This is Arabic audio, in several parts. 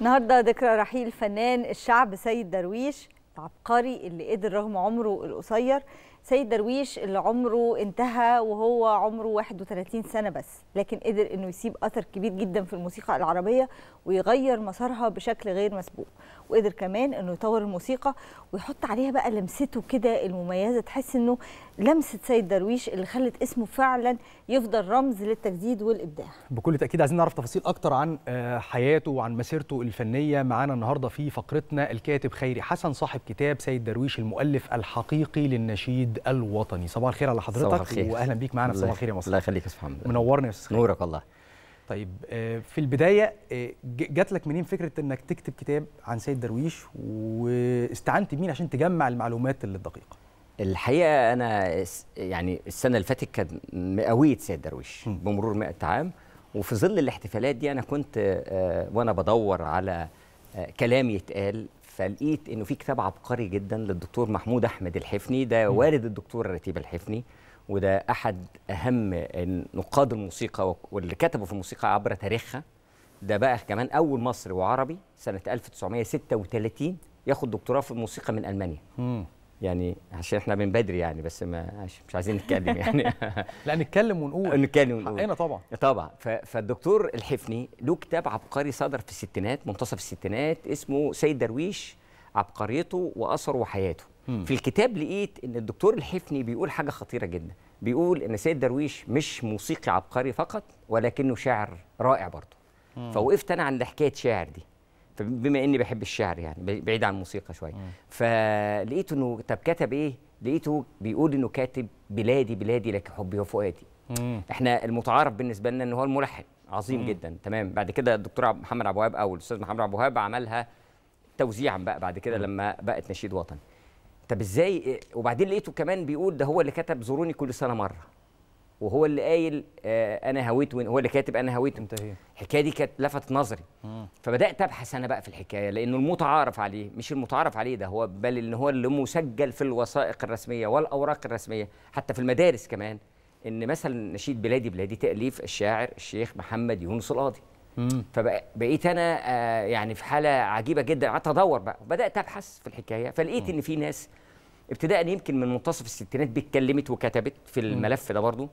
النهارده ذكرى رحيل فنان الشعب سيد درويش العبقري اللي قدر رغم عمره القصير سيد درويش اللي عمره انتهى وهو عمره 31 سنه بس لكن قدر انه يسيب اثر كبير جدا في الموسيقى العربيه ويغير مسارها بشكل غير مسبوق وقدر كمان انه يطور الموسيقى ويحط عليها بقى لمسته كده المميزه تحس انه لمسه سيد درويش اللي خلت اسمه فعلا يفضل رمز للتجديد والابداع بكل تاكيد عايزين نعرف تفاصيل اكتر عن آه، حياته وعن مسيرته الفنيه معانا النهارده في فقرتنا الكاتب خيري حسن صاحب كتاب سيد درويش المؤلف الحقيقي للنشيد الوطني صباح الخير على حضرتك صباح الخير. واهلا بيك معانا في صباح الخير يا مصطفى الله يخليك يا استاذ محمد منورني يا استاذ نورك الله طيب آه، في البدايه آه، جات لك منين فكره انك تكتب كتاب عن سيد درويش واستعنت بمين عشان تجمع المعلومات الدقيقه الحقيقه انا يعني السنه اللي فاتت كانت مئويه سيد درويش بمرور 100 عام وفي ظل الاحتفالات دي انا كنت آه، وانا بدور على كلام يتقال فلقيت انه في كتاب عبقري جدا للدكتور محمود احمد الحفني ده والد الدكتور رتيب الحفني وده احد اهم نقاد الموسيقى واللي كتبوا في الموسيقى عبر تاريخها ده بقى كمان اول مصري وعربي سنه 1936 ياخد دكتوراه في الموسيقى من المانيا يعني عشان احنا من بدري يعني بس ما مش عايزين نتكلم يعني لا نتكلم ونقول نتكلم ونقول حقنا طبعا طبعا فالدكتور الحفني له كتاب عبقري صدر في الستينات منتصف الستينات اسمه سيد درويش عبقريته واثره وحياته في الكتاب لقيت ان الدكتور الحفني بيقول حاجه خطيره جدا بيقول ان سيد درويش مش موسيقي عبقري فقط ولكنه شاعر رائع برضه فوقفت انا عند حكايه شاعر دي بما اني بحب الشعر يعني بعيد عن الموسيقى شويه فلقيت انه طب كتب ايه لقيته بيقول انه كاتب بلادي بلادي لك حبي وفؤادي احنا المتعارف بالنسبه لنا ان هو الملحن عظيم مم. جدا تمام بعد كده الدكتور محمد عبد الوهاب او الاستاذ محمد عبد الوهاب عملها توزيعا بقى بعد كده لما بقت نشيد وطني طب ازاي وبعدين لقيته كمان بيقول ده هو اللي كتب زوروني كل سنه مره وهو اللي قايل آه انا هويت هو اللي كاتب انا هويت منتهي الحكايه دي كانت لفتت نظري مم. فبدات ابحث انا بقى في الحكايه لانه المتعارف عليه مش المتعارف عليه ده هو بل ان هو اللي مسجل في الوثائق الرسميه والاوراق الرسميه حتى في المدارس كمان ان مثلا نشيد بلادي بلادي تاليف الشاعر الشيخ محمد يونس القاضي فبقيت انا آه يعني في حاله عجيبه جدا قعدت ادور بقى وبدات ابحث في الحكايه فلقيت مم. ان في ناس ابتداء يمكن من منتصف الستينات اتكلمت وكتبت في الملف ده برضه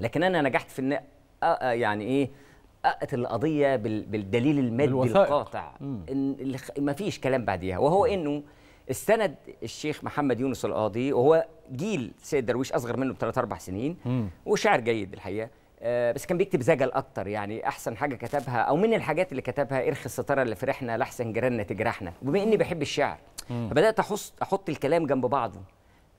لكن انا نجحت في ان يعني ايه اقتل القضيه بالدليل المادي بالوثائق. القاطع إن ما فيش كلام بعديها وهو انه استند الشيخ محمد يونس القاضي وهو جيل سيد درويش اصغر منه بثلاث اربع سنين وشاعر جيد الحقيقه آه بس كان بيكتب زجل اكتر يعني احسن حاجه كتبها او من الحاجات اللي كتبها ارخي الستاره اللي فرحنا لاحسن جيراننا تجرحنا وبما اني بحب الشعر فبدات احط الكلام جنب بعضه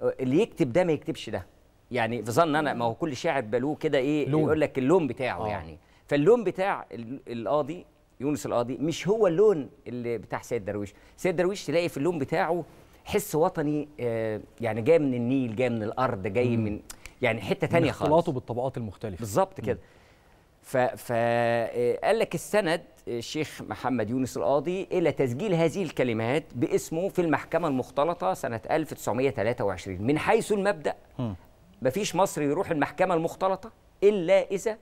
آه، اللي يكتب ده ما يكتبش ده يعني في ظن انا ما هو كل شاعر بلوه كده ايه لون. يقول لك اللون بتاعه آه. يعني فاللون بتاع القاضي يونس القاضي مش هو اللون اللي بتاع سيد درويش سيد درويش تلاقي في اللون بتاعه حس وطني آه يعني جاي من النيل جاي من الارض جاي من يعني حته ثانيه خالص اختلاطه بالطبقات المختلفه بالظبط كده فقال آه، لك السند آه، الشيخ محمد يونس القاضي إلى تسجيل هذه الكلمات باسمه في المحكمة المختلطة سنة 1923 من حيث المبدأ مفيش مصري يروح المحكمه المختلطه الا اذا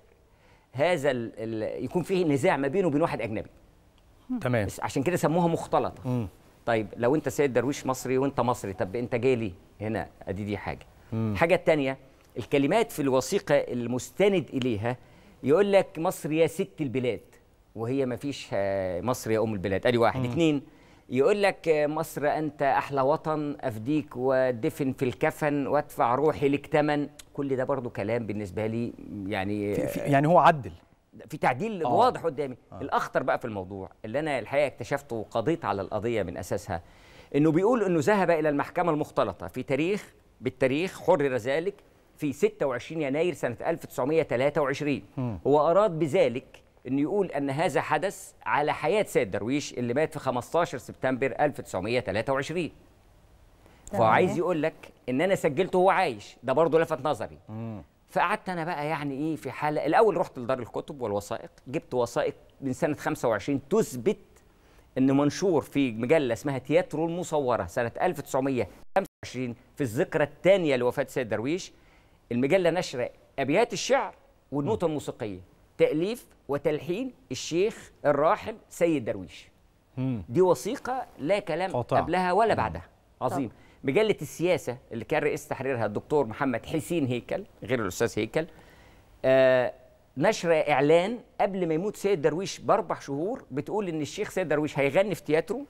هذا ال الـ يكون فيه نزاع ما بينه وبين واحد اجنبي تمام عشان كده سموها مختلطه مم. طيب لو انت سيد درويش مصري وانت مصري طب انت جاي ليه هنا ادي دي حاجه مم. الحاجه الثانيه الكلمات في الوثيقه المستند اليها يقول لك مصر يا ست البلاد وهي ما فيش آه، مصر يا ام البلاد ادي واحد مم. اتنين يقول لك مصر أنت أحلى وطن أفديك ودفن في الكفن وادفع روحي لك تمن كل ده برضو كلام بالنسبة لي يعني في في يعني هو عدل في تعديل آه. واضح قدامي آه. الأخطر بقى في الموضوع اللي أنا الحقيقة اكتشفته وقضيت على القضية من أساسها أنه بيقول أنه ذهب إلى المحكمة المختلطة في تاريخ بالتاريخ حرر ذلك في 26 يناير سنة 1923 م. هو أراد بذلك انه يقول ان هذا حدث على حياه سيد درويش اللي مات في 15 سبتمبر 1923 فهو عايز يقول لك ان انا سجلته وهو عايش ده برضه لفت نظري فقعدت انا بقى يعني ايه في حاله الاول رحت لدار الكتب والوثائق جبت وثائق من سنه 25 تثبت ان منشور في مجله اسمها تياترو المصوره سنه 1925 في الذكرى الثانيه لوفاه سيد درويش المجله نشره ابيات الشعر والنوتة الموسيقيه تأليف وتلحين الشيخ الراحل سيد درويش دي وثيقة لا كلام قطع. قبلها ولا بعدها عظيم مجلة السياسة اللي كان رئيس تحريرها الدكتور محمد حسين هيكل غير الأستاذ هيكل آه نشر إعلان قبل ما يموت سيد درويش بأربع شهور بتقول إن الشيخ سيد درويش هيغني في تياترو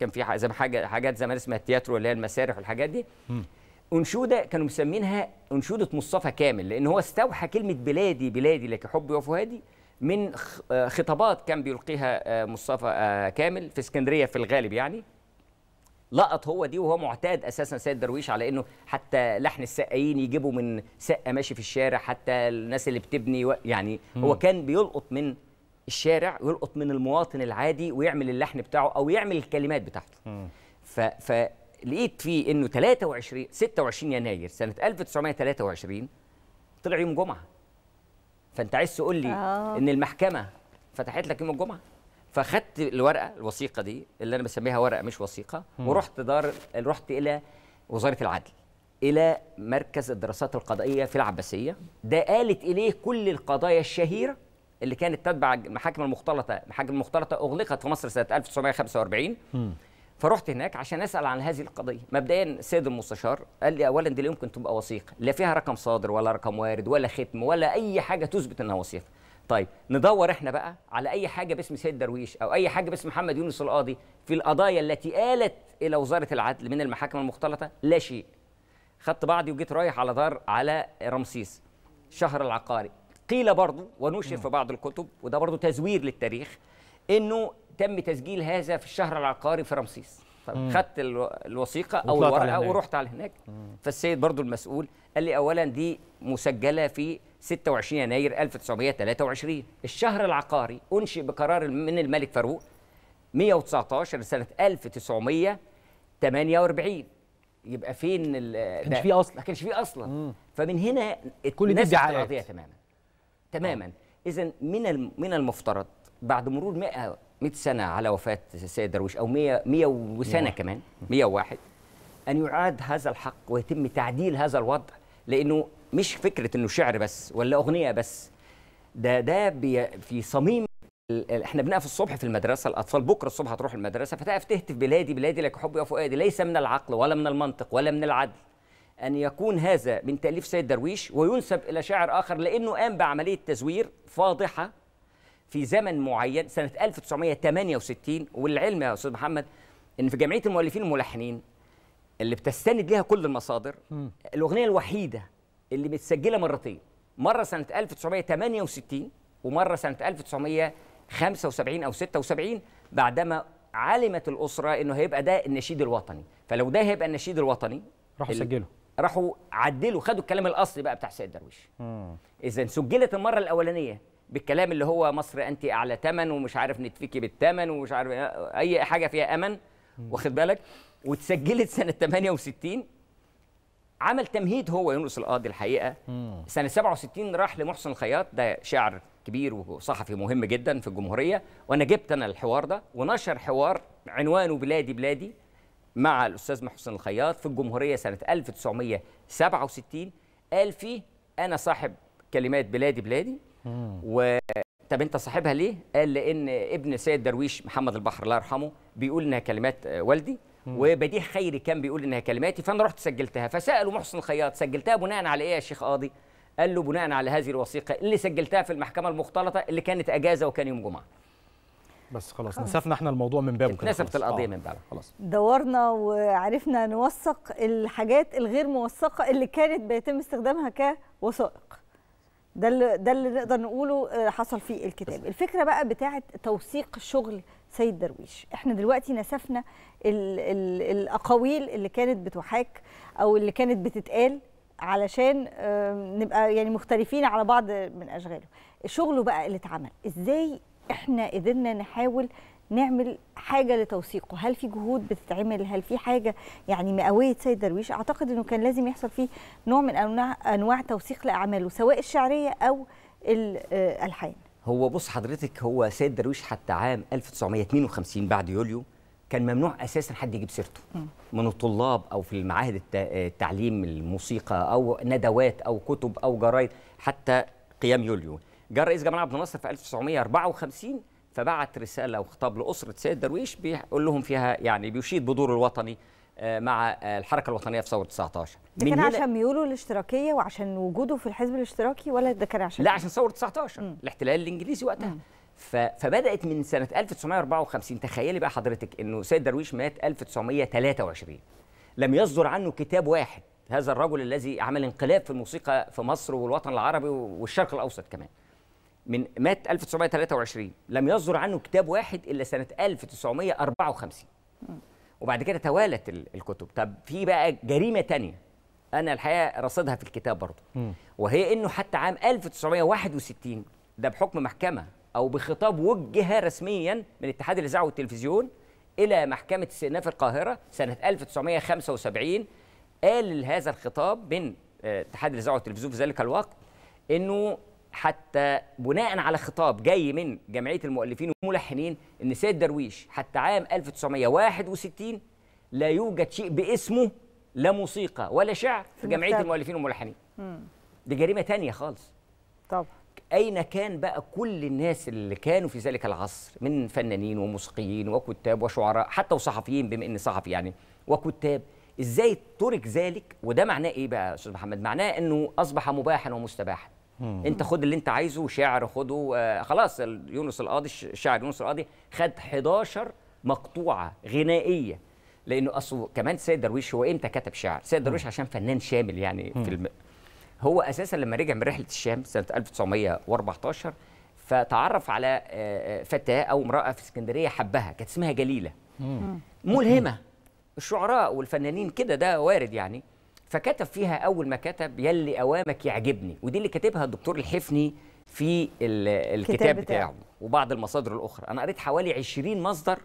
كان في زي حاجة حاجات زمان اسمها التياترو اللي هي المسارح والحاجات دي م. انشوده كانوا مسمينها انشوده مصطفى كامل لان هو استوحى كلمه بلادي بلادي لك حبي وفؤادي من آه، خطابات كان بيلقيها آه، مصطفى آه، كامل في اسكندريه في الغالب يعني لقط هو دي وهو معتاد اساسا سيد درويش على انه حتى لحن السقايين يجيبوا من سقه ماشي في الشارع حتى الناس اللي بتبني يعني مم. هو كان بيلقط من الشارع ويلقط من المواطن العادي ويعمل اللحن بتاعه او يعمل الكلمات بتاعته ف ف لقيت فيه انه 23 26 يناير سنه 1923 طلع يوم جمعه فانت عايز تقول لي آه. ان المحكمه فتحت لك يوم الجمعه فاخدت الورقه الوثيقه دي اللي انا بسميها ورقه مش وثيقه ورحت دار رحت الى وزاره العدل الى مركز الدراسات القضائيه في العباسيه ده قالت اليه كل القضايا الشهيره اللي كانت تتبع المحاكم المختلطه المحاكم المختلطه اغلقت في مصر سنه 1945 م. فرحت هناك عشان اسال عن هذه القضيه مبدئيا السيد المستشار قال لي اولا دي لا يمكن تبقى وثيقه لا فيها رقم صادر ولا رقم وارد ولا ختم ولا اي حاجه تثبت انها وثيقه طيب ندور احنا بقى على اي حاجه باسم سيد درويش او اي حاجه باسم محمد يونس القاضي في القضايا التي آلت الى وزاره العدل من المحاكم المختلطه لا شيء خدت بعضي وجيت رايح على دار على رمسيس شهر العقاري قيل برضه ونشر في بعض الكتب وده برضه تزوير للتاريخ انه تم تسجيل هذا في الشهر العقاري في رمسيس خدت الوثيقه او الورقه ورحت على هناك فالسيد برضو المسؤول قال لي اولا دي مسجله في 26 يناير 1923 الشهر العقاري انشئ بقرار من الملك فاروق 119 لسنه 1948 يبقى فين ال كانش فيه اصلا ما كانش فيه اصلا مم. فمن هنا كل دي القضيه تماما تماما آه. اذا من من المفترض بعد مرور 100 100 سنه على وفاه السيد درويش او 100 100 وسنه كمان 101 ان يعاد هذا الحق ويتم تعديل هذا الوضع لانه مش فكره انه شعر بس ولا اغنيه بس ده ده بي في صميم احنا بنقف الصبح في المدرسه الاطفال بكره الصبح هتروح المدرسه فتقف تهتف بلادي بلادي لك حبي وفؤادي ليس من العقل ولا من المنطق ولا من العدل ان يكون هذا من تاليف سيد درويش وينسب الى شاعر اخر لانه قام بعمليه تزوير فاضحه في زمن معين سنه 1968 وللعلم يا استاذ محمد ان في جمعيه المؤلفين الملحنين اللي بتستند ليها كل المصادر م. الاغنيه الوحيده اللي متسجله مرتين مره سنه 1968 ومره سنه 1975 او 76 بعدما علمت الاسره انه هيبقى ده النشيد الوطني فلو ده هيبقى النشيد الوطني راحوا سجلوا راحوا عدلوا خدوا الكلام الاصلي بقى بتاع سيد درويش اذا سجلت المره الاولانيه بالكلام اللي هو مصر انت اعلى ثمن ومش عارف نتفكي بالثمن ومش عارف إيه، اي حاجه فيها امن واخد بالك واتسجلت سنه 68 عمل تمهيد هو يونس القاضي الحقيقه سنه 67 راح لمحسن الخياط ده شاعر كبير وصحفي مهم جدا في الجمهوريه وانا جبت انا الحوار ده ونشر حوار عنوانه بلادي بلادي مع الاستاذ محسن الخياط في الجمهوريه سنه 1967 قال فيه انا صاحب كلمات بلادي بلادي و طب انت صاحبها ليه؟ قال لان ابن سيد درويش محمد البحر الله يرحمه بيقول انها كلمات آه، والدي وبديع خيري كان بيقول انها كلماتي فانا رحت سجلتها فسالوا محسن الخياط سجلتها بناء على ايه يا شيخ قاضي؟ قال له بناء على هذه الوثيقه اللي سجلتها في المحكمه المختلطه اللي كانت اجازه وكان يوم جمعه. بس خلاص نسفنا احنا الموضوع من بابه كده نسفت القضيه آه. من بابه خلاص دورنا وعرفنا نوثق الحاجات الغير موثقه اللي كانت بيتم استخدامها كوثائق. ده اللي ده اللي نقدر نقوله آه، حصل في الكتاب الفكره بقى بتاعه توثيق شغل سيد درويش احنا دلوقتي نسفنا الـ الـ الاقاويل اللي كانت بتحاك او اللي كانت بتتقال علشان نبقى يعني مختلفين على بعض من اشغاله شغله بقى اللي اتعمل ازاي احنا قدرنا نحاول نعمل حاجه لتوثيقه هل في جهود بتتعمل هل في حاجه يعني مئويه سيد درويش اعتقد انه كان لازم يحصل فيه نوع من انواع انواع توثيق لاعماله سواء الشعريه او الالحان آه، هو بص حضرتك هو سيد درويش حتى عام 1952 بعد يوليو كان ممنوع اساسا حد يجيب سيرته من الطلاب او في المعاهد آه، التعليم الموسيقى او ندوات او كتب او جرايد حتى قيام يوليو جاء الرئيس جمال عبد الناصر في 1954 فبعت رساله وخطاب لاسره سيد درويش بيقول لهم فيها يعني بيشيد بدوره الوطني آه، مع آه، الحركه الوطنيه في ثوره 19 ده كان عشان ميوله الاشتراكيه وعشان وجوده في الحزب الاشتراكي ولا ده كان عشان لا عشان ثوره 19 مم. الاحتلال الانجليزي وقتها مم. فبدات من سنه 1954 تخيلي بقى حضرتك انه سيد درويش مات 1923 لم يصدر عنه كتاب واحد هذا الرجل الذي عمل انقلاب في الموسيقى في مصر والوطن العربي والشرق الاوسط كمان من مات 1923 لم يصدر عنه كتاب واحد الا سنه 1954 وبعد كده توالت الكتب طب في بقى جريمه تانية انا الحقيقه رصدها في الكتاب برضه وهي انه حتى عام 1961 ده بحكم محكمه او بخطاب وجه رسميا من اتحاد الاذاعه والتلفزيون الى محكمه استئناف في القاهره سنه 1975 قال هذا الخطاب من آه، اتحاد الاذاعه والتلفزيون في ذلك الوقت انه حتى بناء على خطاب جاي من جمعيه المؤلفين والملحنين ان سيد درويش حتى عام 1961 لا يوجد شيء باسمه لا موسيقى ولا شعر في جمعيه المؤلفين والملحنين دي جريمه تانية خالص طبعا اين كان بقى كل الناس اللي كانوا في ذلك العصر من فنانين وموسيقيين وكتاب وشعراء حتى وصحفيين بما اني صحفي يعني وكتاب ازاي ترك ذلك وده معناه ايه بقى يا استاذ محمد معناه انه اصبح مباحا ومستباحا مم. انت خد اللي انت عايزه شعر خده آه خلاص يونس القاضي الشاعر يونس القاضي خد 11 مقطوعه غنائيه لانه اصله كمان سيد درويش هو امتى كتب شعر؟ سيد درويش عشان فنان شامل يعني مم. في الم... هو اساسا لما رجع من رحله الشام سنه 1914 فتعرف على آه، آه، فتاه او امراه في اسكندريه حبها كانت اسمها جليله ملهمه الشعراء والفنانين كده ده وارد يعني فكتب فيها اول ما كتب يلي اوامك يعجبني ودي اللي كاتبها الدكتور الحفني في الكتاب بتاعه. بتاعه وبعض المصادر الاخرى انا قريت حوالي 20 مصدر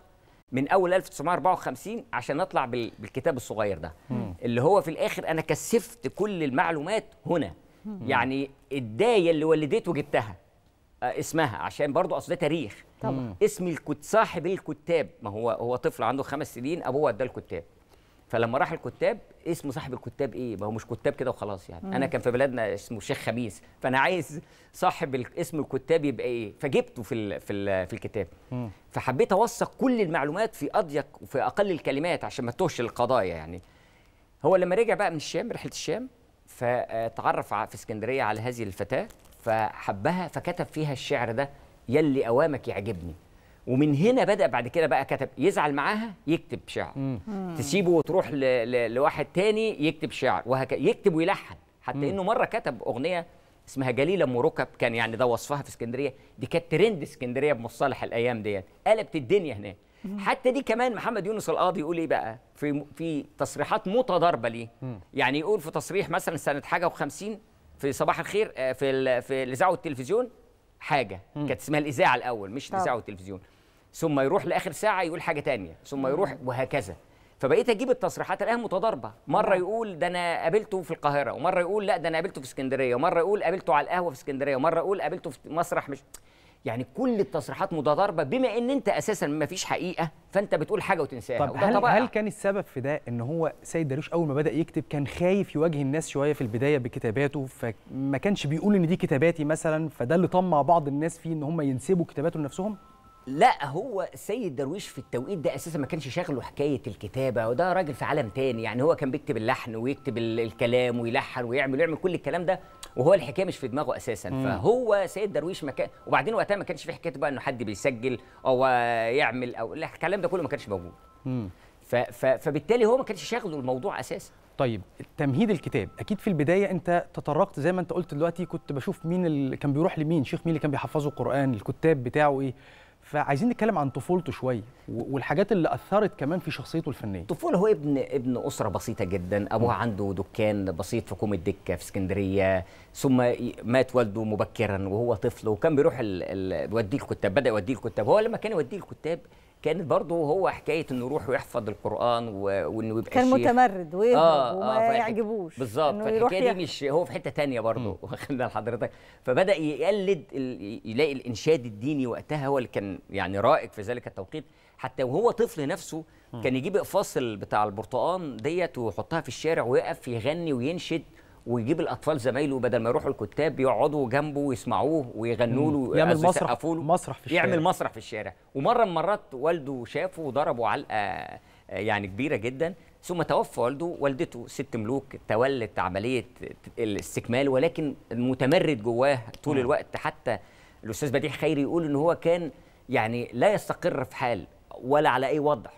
من اول 1954 عشان اطلع بالكتاب الصغير ده م. اللي هو في الاخر انا كثفت كل المعلومات هنا م. يعني الدايه اللي ولدته جبتها آه، اسمها عشان برضو اصل ده تاريخ طبعا اسم الكت صاحب الكتاب ما هو هو طفل عنده خمس سنين ابوه اداه الكتاب فلما راح الكتاب اسم صاحب الكتاب ايه ما هو مش كتاب كده وخلاص يعني مم. انا كان في بلدنا اسمه الشيخ خميس فانا عايز صاحب اسم الكتاب يبقى ايه فجبته في الـ في الـ في الكتاب مم. فحبيت اوثق كل المعلومات في اضيق وفي اقل الكلمات عشان ما تهش القضايا يعني هو لما رجع بقى من الشام رحله الشام فتعرف في اسكندريه على هذه الفتاه فحبها فكتب فيها الشعر ده يلي اوامك يعجبني ومن هنا بدا بعد كده بقى كتب يزعل معاها يكتب شعر مم. تسيبه وتروح ل... ل... لواحد تاني يكتب شعر وهك... يكتب ويلحن حتى مم. انه مره كتب اغنيه اسمها جليلة ام ركب كان يعني ده وصفها في اسكندريه دي كانت ترند اسكندريه بمصطلح الايام ديت قلبت الدنيا هناك حتى دي كمان محمد يونس القاضي يقول ايه بقى في في تصريحات متضاربه ليه يعني يقول في تصريح مثلا سنه حاجه و50 في صباح الخير آه، في ال... في الاذاعه والتلفزيون حاجه كانت اسمها الاذاعه الاول مش الاذاعه والتلفزيون ثم يروح لاخر ساعه يقول حاجه تانية ثم يروح وهكذا فبقيت اجيب التصريحات الان متضاربه مره يقول ده انا قابلته في القاهره ومره يقول لا ده انا قابلته في اسكندريه ومره يقول قابلته على القهوه في اسكندريه ومره يقول قابلته في مسرح مش يعني كل التصريحات متضاربه بما ان انت اساسا ما فيش حقيقه فانت بتقول حاجه وتنساها طب هل, هل كان السبب في ده ان هو سيد درويش اول ما بدا يكتب كان خايف يواجه الناس شويه في البدايه بكتاباته فما كانش بيقول ان دي كتاباتي مثلا فده اللي طمع بعض الناس فيه ان هم ينسبوا كتاباته لنفسهم لا هو سيد درويش في التوقيت ده اساسا ما كانش شاغله حكايه الكتابه وده راجل في عالم تاني يعني هو كان بيكتب اللحن ويكتب الكلام ويلحن ويعمل ويعمل كل الكلام ده وهو الحكايه مش في دماغه اساسا مم. فهو سيد درويش ما كان وبعدين وقتها ما كانش في حكايه بقى انه حد بيسجل او يعمل او الكلام ده كله ما كانش موجود ف... ف... فبالتالي هو ما كانش شاغله الموضوع اساسا طيب تمهيد الكتاب اكيد في البدايه انت تطرقت زي ما انت قلت دلوقتي كنت بشوف مين اللي كان بيروح لمين شيخ مين اللي كان بيحفظه القران الكتاب بتاعه ايه فعايزين نتكلم عن طفولته شويه والحاجات اللي اثرت كمان في شخصيته الفنيه طفوله هو ابن ابن اسره بسيطه جدا ابوه عنده دكان بسيط في كوم الدكه في اسكندريه ثم مات والده مبكرا وهو طفل وكان بيروح ال... ال... يوديه الكتاب بدا يوديه الكتاب هو لما كان يوديه الكتاب كانت برضه هو حكايه انه يروح ويحفظ القران وانه يبقى كان متمرد ويهرب آه،, آه وما آه يعجبوش بالظبط فالحكايه دي مش هو في حته ثانيه برضه واخدنا لحضرتك فبدا يقلد يلاقي الانشاد الديني وقتها هو اللي كان يعني رائج في ذلك التوقيت حتى وهو طفل نفسه كان يجيب اقفاص بتاع البرتقان ديت ويحطها في الشارع ويقف يغني وينشد ويجيب الاطفال زمايله بدل ما يروحوا الكتاب يقعدوا جنبه ويسمعوه ويغنوا له يعمل مسرح مسرح في الشارع يعمل مسرح في الشارع ومره من مرات والده شافه وضربه علقه آه، يعني كبيره جدا ثم توفى والده والدته ست ملوك تولت عمليه الاستكمال ولكن متمرد جواه طول الوقت حتى الاستاذ بديع خيري يقول ان هو كان يعني لا يستقر في حال ولا على اي وضع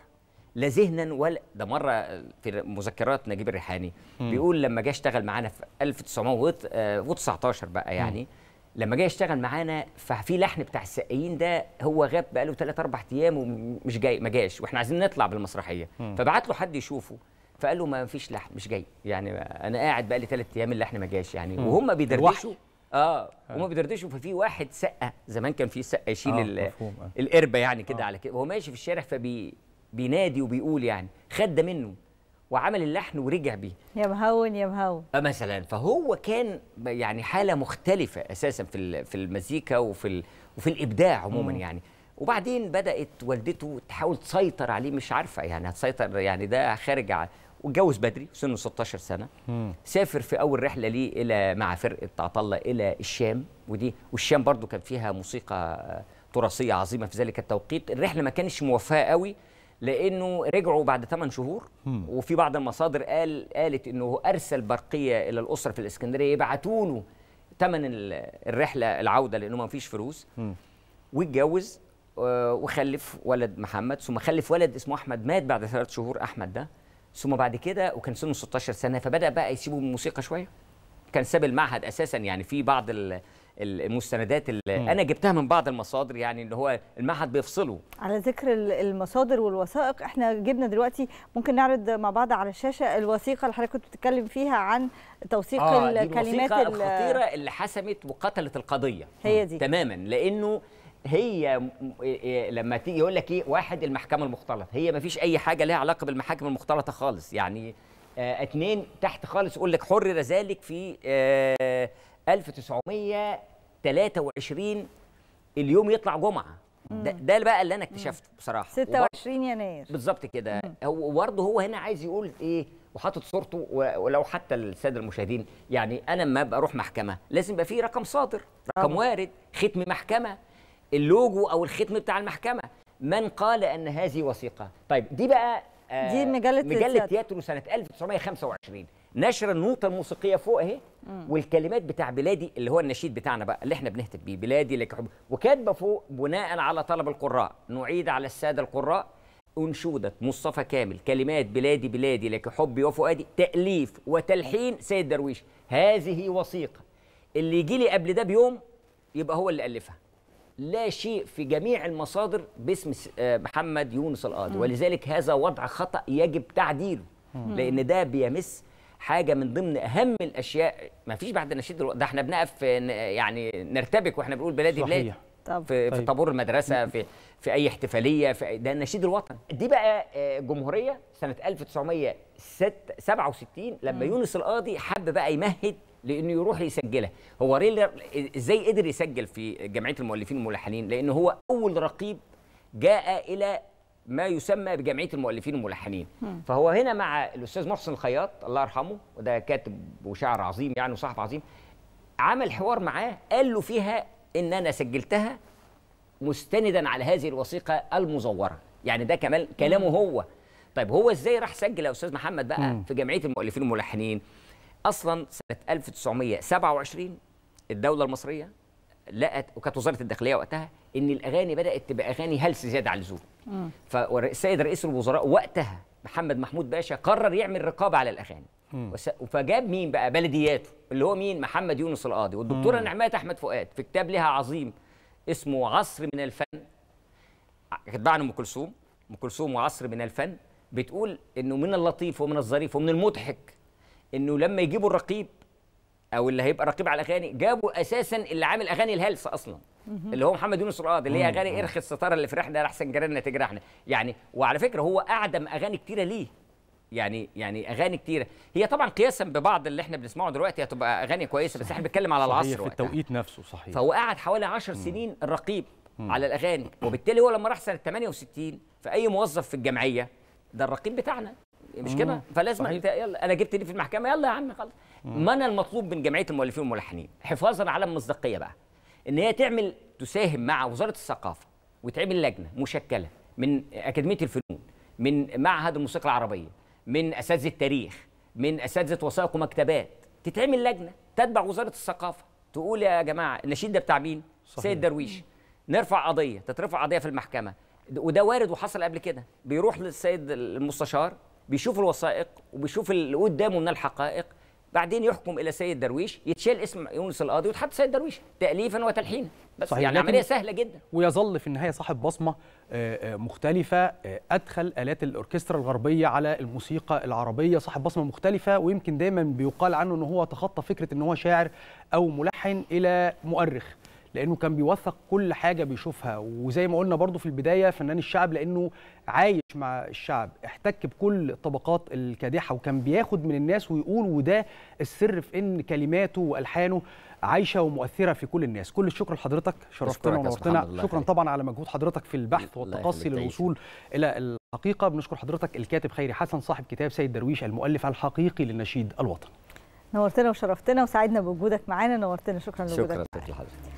لا ذهنا ولا ده مره في مذكرات نجيب الريحاني بيقول لما جه اشتغل معانا في 1919 آه، بقى يعني م. لما جه يشتغل معانا ففي لحن بتاع السقايين ده هو غاب بقاله ثلاث اربع ايام ومش جاي ما جاش واحنا عايزين نطلع بالمسرحيه فبعت له حد يشوفه فقال له ما فيش لحن مش جاي يعني انا قاعد بقالي ثلاث ايام اللحن ما جاش يعني وهم بيدردشوا آه،, اه وهم بيدردشوا ففي واحد سقى زمان كان في سقى يشيل آه،, آه القربه يعني كده آه. على كده وهو ماشي في الشارع فبي بينادي وبيقول يعني خد ده منه وعمل اللحن ورجع بيه يا مهون يا مهون آه، مثلا فهو كان يعني حاله مختلفه اساسا في في المزيكا وفي وفي الابداع عموما مم. يعني وبعدين بدات والدته تحاول تسيطر عليه مش عارفه يعني هتسيطر يعني ده خارج واتجوز بدري سنه 16 سنه مم. سافر في اول رحله ليه الى مع فرقه عطله الى الشام ودي والشام برضو كان فيها موسيقى تراثيه عظيمه في ذلك التوقيت الرحله ما كانش موفقه قوي لانه رجعوا بعد 8 شهور وفي بعض المصادر قال قالت انه ارسل برقيه الى الاسره في الاسكندريه يبعتوا له ثمن الرحله العوده لانه ما فيش فلوس واتجوز آه، وخلف ولد محمد ثم خلف ولد اسمه احمد مات بعد ثلاث شهور احمد ده ثم بعد كده وكان سنه 16 سنه فبدا بقى يسيبه الموسيقى شويه كان ساب المعهد اساسا يعني في بعض ال المستندات اللي انا جبتها من بعض المصادر يعني اللي هو المعهد بيفصله على ذكر المصادر والوثائق احنا جبنا دلوقتي ممكن نعرض مع بعض على الشاشه الوثيقه اللي حضرتك كنت بتتكلم فيها عن توثيق آه الكلمات الوثيقه الخطيره اللي حسمت وقتلت القضيه هي دي تماما لانه هي إيه، إيه، لما تيجي يقول لك ايه واحد المحكمه المختلطه هي ما فيش اي حاجه لها علاقه بالمحاكم المختلطه خالص يعني اثنين آه، تحت خالص يقول لك حرر ذلك في 1900 آه، 23 اليوم يطلع جمعه ده, ده بقى اللي انا اكتشفته بصراحه 26 يناير بالظبط كده وبرضه هو هنا عايز يقول ايه وحاطط صورته ولو حتى الساده المشاهدين يعني انا لما بروح محكمه لازم يبقى فيه رقم صادر رقم أوه. وارد ختم محكمه اللوجو او الختم بتاع المحكمه من قال ان هذه وثيقه طيب دي بقى آه دي مجله مجله ياترو سنه 1925 نشر النوتة الموسيقية فوق اهي والكلمات بتاع بلادي اللي هو النشيد بتاعنا بقى اللي احنا بنهتف بيه بلادي لك حب وكاتبه فوق بناء على طلب القراء نعيد على السادة القراء أنشودة مصطفى كامل كلمات بلادي بلادي لك حبي وفؤادي تأليف وتلحين سيد درويش هذه وثيقة اللي يجي لي قبل ده بيوم يبقى هو اللي ألفها لا شيء في جميع المصادر باسم آه، محمد يونس القاضي ولذلك هذا وضع خطأ يجب تعديله لأن ده بيمس حاجه من ضمن اهم الاشياء ما فيش بعد النشيد ده احنا بنقف يعني نرتبك واحنا بنقول بلادي بلادي في, طيب. في طابور المدرسه في في اي احتفاليه في ده النشيد الوطني دي بقى آه، جمهوريه سنه 1967 لما يونس القاضي حب بقى يمهد لانه يروح يسجلها هو ريلر ازاي قدر يسجل في جمعيه المؤلفين والملحنين لان هو اول رقيب جاء الى ما يسمى بجمعيه المؤلفين والملحنين فهو هنا مع الاستاذ محسن الخياط الله يرحمه وده كاتب وشاعر عظيم يعني وصحف عظيم عمل حوار معاه قال له فيها ان انا سجلتها مستندا على هذه الوثيقه المزوره يعني ده كمان كلامه هو طيب هو ازاي راح سجل يا استاذ محمد بقى في جمعيه المؤلفين والملحنين اصلا سنه 1927 الدوله المصريه لقت وكانت وزاره الداخليه وقتها ان الاغاني بدات تبقى اغاني هلس زياده عن اللزوم فالسيد رئيس الوزراء وقتها محمد محمود باشا قرر يعمل رقابه على الاغاني وس... فجاب مين بقى بلدياته اللي هو مين محمد يونس القاضي والدكتوره نعمات احمد فؤاد في كتاب لها عظيم اسمه عصر من الفن كتب عن ام كلثوم ام كلثوم وعصر من الفن بتقول انه من اللطيف ومن الظريف ومن المضحك انه لما يجيبوا الرقيب او اللي هيبقى رقيب على الاغاني جابوا اساسا اللي عامل اغاني الهلس اصلا اللي هو محمد يونس رقاد اللي هي اغاني ارخ الستاره اللي فرحنا احسن جيراننا تجرحنا يعني وعلى فكره هو اعدم اغاني كتيره ليه يعني يعني اغاني كتيره هي طبعا قياسا ببعض اللي احنا بنسمعه دلوقتي هتبقى اغاني كويسه بس احنا بنتكلم على العصر صحيح في التوقيت نفسه صحيح فهو قعد حوالي 10 سنين الرقيب على الاغاني وبالتالي هو لما راح سنه 68 فاي موظف في الجمعيه ده الرقيب بتاعنا مش كده فلازم يلا انا جبت دي في المحكمه يلا يا عم خلاص من المطلوب من جمعية المؤلفين والملحنين حفاظا على المصداقية بقى إن هي تعمل تساهم مع وزارة الثقافة وتعمل لجنة مشكلة من أكاديمية الفنون من معهد الموسيقى العربية من أساتذة التاريخ من أساتذة وثائق ومكتبات تتعمل لجنة تتبع وزارة الثقافة تقول يا جماعة النشيد ده بتاع مين؟ سيد درويش نرفع قضية تترفع قضية في المحكمة وده وارد وحصل قبل كده بيروح للسيد المستشار بيشوف الوثائق وبيشوف اللي قدامه من الحقائق بعدين يحكم الى سيد درويش يتشال اسم يونس القاضي ويتحط سيد درويش تاليفا وتلحينا بس صحيح يعني عمليه سهله جدا ويظل في النهايه صاحب بصمه آه، آه، مختلفه آه، ادخل الات الاوركسترا الغربيه على الموسيقى العربيه صاحب بصمه مختلفه ويمكن دايما بيقال عنه ان هو تخطى فكره ان هو شاعر او ملحن الى مؤرخ لانه كان بيوثق كل حاجه بيشوفها وزي ما قلنا برضو في البدايه فنان الشعب لانه عايش مع الشعب احتك بكل الطبقات الكادحه وكان بياخد من الناس ويقول وده السر في ان كلماته والحانه عايشه ومؤثره في كل الناس كل الشكر لحضرتك شرفتنا ونورتنا شكرا طبعا على مجهود حضرتك في البحث والتقصي للوصول الى الحقيقه بنشكر حضرتك الكاتب خيري حسن صاحب كتاب سيد درويش المؤلف الحقيقي للنشيد الوطني نورتنا وشرفتنا وسعدنا بوجودك معانا نورتنا شكرا لوجودك شكرا لحضرتك